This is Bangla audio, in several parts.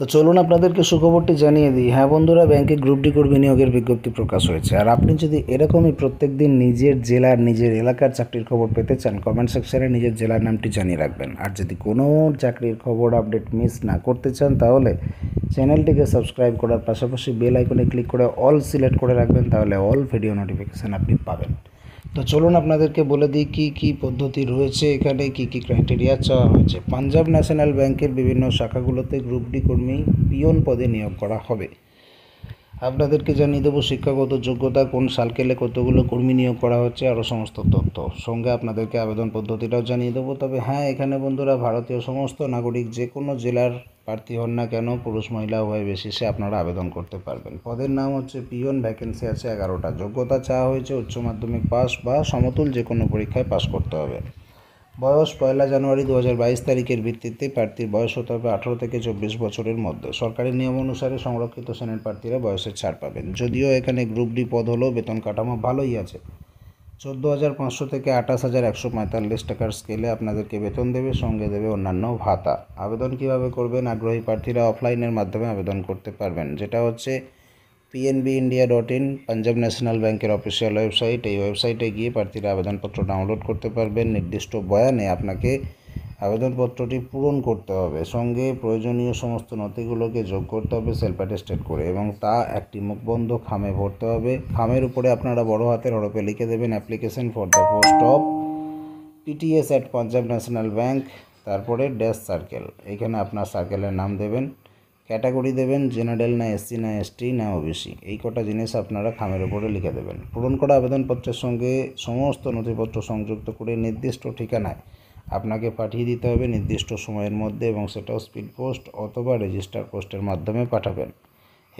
তো চলুন আপনাদেরকে সুখবরটি জানিয়ে দিই হ্যাঁ বন্ধুরা ব্যাংকে গ্রুপ ডি কোড বিনিয়োগের বিজ্ঞপ্তি প্রকাশ হয়েছে আর আপনি যদি এরকমই প্রত্যেক দিন নিজের জেলার নিজের এলাকার চাকরির খবর পেতে চান কমেন্ট সেকশানে নিজের জেলার নামটি জানিয়ে রাখবেন আর যদি কোনো চাকরির খবর আপডেট মিস না করতে চান তাহলে চ্যানেলটিকে সাবস্ক্রাইব করার পাশাপাশি বেল আইকনে ক্লিক করে অল সিলেক্ট করে রাখবেন তাহলে অল ভিডিও নোটিফিকেশান আপনি পাবেন তো চলুন আপনাদেরকে বলে দিই কী কী পদ্ধতি রয়েছে এখানে কি কি ক্রাইটেরিয়া চাওয়া হয়েছে পাঞ্জাব ন্যাশনাল ব্যাংকের বিভিন্ন শাখাগুলোতে গ্রুপ ডি কর্মী পিয়ন পদে নিয়োগ করা হবে আপনাদেরকে জানিয়ে দেবো শিক্ষাগত যোগ্যতা কোন সালকেলে কতগুলো কর্মী নিয়োগ করা হচ্ছে আরও সমস্ত তথ্য সঙ্গে আপনাদেরকে আবেদন পদ্ধতিটাও জানিয়ে দেবো তবে হ্যাঁ এখানে বন্ধুরা ভারতীয় সমস্ত নাগরিক যে কোনো জেলার প্রার্থী হন না কেন পুরুষ মহিলা উভয় বেশিসে আপনারা আবেদন করতে পারবেন পদের নাম হচ্ছে পিয়ন ভ্যাকেন্সি আছে এগারোটা যোগ্যতা চাওয়া হয়েছে উচ্চ মাধ্যমিক পাস বা সমতুল যে কোনো পরীক্ষায় পাস করতে হবে বয়স পয়লা জানুয়ারি দু তারিখের ভিত্তিতে প্রার্থীর বয়স হতে হবে আঠারো থেকে চব্বিশ বছরের মধ্যে সরকারি নিয়ম অনুসারে সংরক্ষিত শ্রেণীর প্রার্থীরা বয়সের ছাড় পাবেন যদিও এখানে গ্রুপ ডি পদ হলেও বেতন কাঠামো ভালোই আছে চোদ্দো হাজার পাঁচশো থেকে আঠাশ হাজার একশো পঁয়তাল্লিশ টাকার স্কেলে আপনাদেরকে বেতন দেবে সঙ্গে দেবে অন্যান্য ভাতা আবেদন কিভাবে করবেন আগ্রহী প্রার্থীরা অফলাইনের মাধ্যমে আবেদন করতে পারবেন যেটা হচ্ছে PNB India dot in Punjab national ব্যাংকের অফিসিয়াল ওয়েবসাইট এই ওয়েবসাইটে গিয়ে প্রার্থীরা আবেদনপত্র ডাউনলোড করতে পারবেন নির্দিষ্ট বয়ানে আপনাকে আবেদনপত্রটি পূরণ করতে হবে সঙ্গে প্রয়োজনীয় সমস্ত নথিগুলোকে যোগ করতে হবে সেলফ অ্যাটেস্টেড করে এবং তা একটি মুখবন্ধ খামে ভরতে হবে খামের উপরে আপনারা বড় হাতের হরপে লিখে দেবেন application for the post of PTS at Punjab national bank তারপরে ড্যাশ সার্কেল এখানে আপনার সার্কেলের নাম দেবেন ক্যাটাগরি দেবেন জেনারেল না এসসি না এসটি না ওবিসি এই কটা জিনিস আপনারা খামের উপরে লিখে দেবেন পূরণ করা আবেদনপত্রের সঙ্গে সমস্ত নথিপত্র সংযুক্ত করে নির্দিষ্ট ঠিকানায় আপনাকে পাঠিয়ে দিতে হবে নির্দিষ্ট সময়ের মধ্যে এবং সেটাও স্পিড পোস্ট অথবা রেজিস্টার পোস্টের মাধ্যমে পাঠাবেন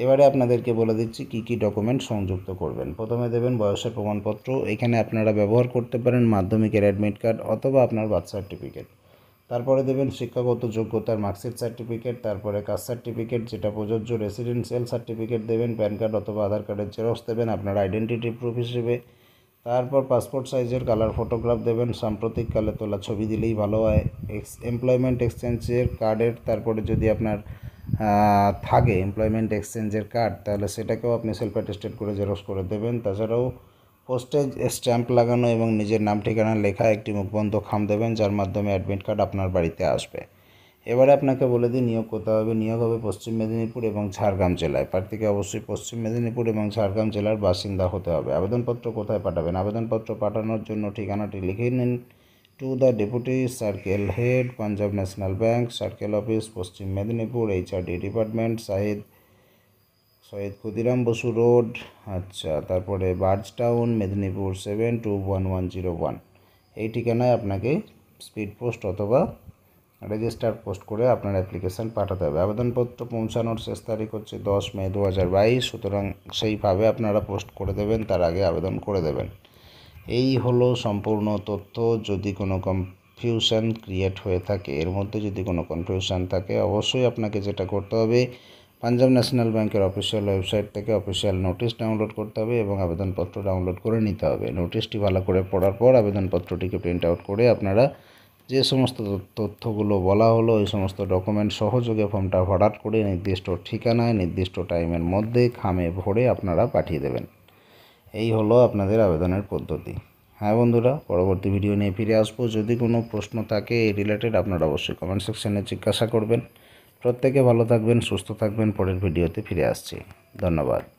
এবারে আপনাদেরকে বলে দিচ্ছি কি কি ডকুমেন্ট সংযুক্ত করবেন প্রথমে দেবেন বয়সের প্রমাণপত্র এখানে আপনারা ব্যবহার করতে পারেন মাধ্যমিকের অ্যাডমিট কার্ড অথবা আপনার বার্থ সার্টিফিকেট তারপরে দেবেন শিক্ষাগত যোগ্যতার মার্কশিট সার্টিফিকেট তারপরে কাস্ট সার্টিফিকেট যেটা প্রযোজ্য রেসিডেন্সিয়াল সার্টিফিকেট দেবেন প্যান কার্ড অথবা আধার কার্ডের জেরক্স দেবেন আপনার আইডেন্টিটি প্রুফ হিসেবে তারপর পাসপোর্ট সাইজের কালার ফটোগ্রাফ দেবেন সাম্প্রতিককালে তোলা ছবি দিলেই ভালো হয় এক্স এমপ্লয়মেন্ট এক্সচেঞ্জের কার্ডের তারপরে যদি আপনার থাকে এমপ্লয়মেন্ট এক্সচেঞ্জের কার্ড তাহলে সেটাকেও আপনি সেলফ অ্যাটেস্টেড করে জেরক্স করে দেবেন তাছাড়াও পোস্টেজ স্ট্যাম্প লাগানো এবং নিজের নাম ঠিকানা লেখা একটি মুখবন্ধ খাম দেবেন যার মাধ্যমে অ্যাডমিট কার্ড আপনার বাড়িতে আসবে এবারে আপনাকে বলে দিই নিয়োগ করতে হবে নিয়োগ হবে পশ্চিম মেদিনীপুর এবং ঝাড়গ্রাম জেলায় প্রার্থীকে অবশ্যই পশ্চিম মেদিনীপুর এবং ঝাড়গ্রাম জেলার বাসিন্দা হতে হবে আবেদনপত্র কোথায় পাঠাবেন আবেদনপত্র পাঠানোর জন্য ঠিকানাটি লিখে নিন to the deputy circle head Punjab national bank circle office Paschim Medinipur HRD department Shahid Shahid Khudiram Basu road আচ্ছা তারপরে Barge Town Medinipur seven two one one zero one এই ঠিকানায় আপনাকে স্পিড পোস্ট অথবা রেজিস্টার পোস্ট করে আপনার অ্যাপ্লিকেশান পাঠাতে হবে আবেদনপত্র পৌঁছানোর শেষ তারিখ হচ্ছে দশ মে দু হাজার বাইশ সুতরাং সেইভাবে আপনারা পোস্ট করে দেবেন তার আগে আবেদন করে দেবেন এই হলো সম্পূর্ণ তথ্য যদি কোনো কনফিউশান ক্রিয়েট হয়ে থাকে এর মধ্যে যদি কোনো কনফিউশন থাকে অবশ্যই আপনাকে যেটা করতে হবে পাঞ্জাব ন্যাশনাল ব্যাংকের অফিসিয়াল ওয়েবসাইট থেকে অফিসিয়াল নোটিশ ডাউনলোড করতে হবে এবং আবেদনপত্র ডাউনলোড করে নিতে হবে নোটিশটি ভালো করে পড়ার পর আবেদনপত্রটিকে প্রিন্ট আউট করে আপনারা যে সমস্ত তথ্যগুলো বলা হলো ওই সমস্ত ডকুমেন্ট সহযোগে ফর্মটা ভরাট করে নির্দিষ্ট ঠিকানায় নির্দিষ্ট টাইমের মধ্যে খামে ভরে আপনারা পাঠিয়ে দেবেন এই হলো আপনাদের আবেদনের পদ্ধতি হ্যাঁ বন্ধুরা পরবর্তী ভিডিও নিয়ে ফিরে আসবো যদি কোনো প্রশ্ন থাকে এই রিলেটেড আপনারা অবশ্যই কমেন্ট সেকশানে জিজ্ঞাসা করবেন প্রত্যেকে ভালো থাকবেন সুস্থ থাকবেন পরের ভিডিওতে ফিরে আসছি ধন্যবাদ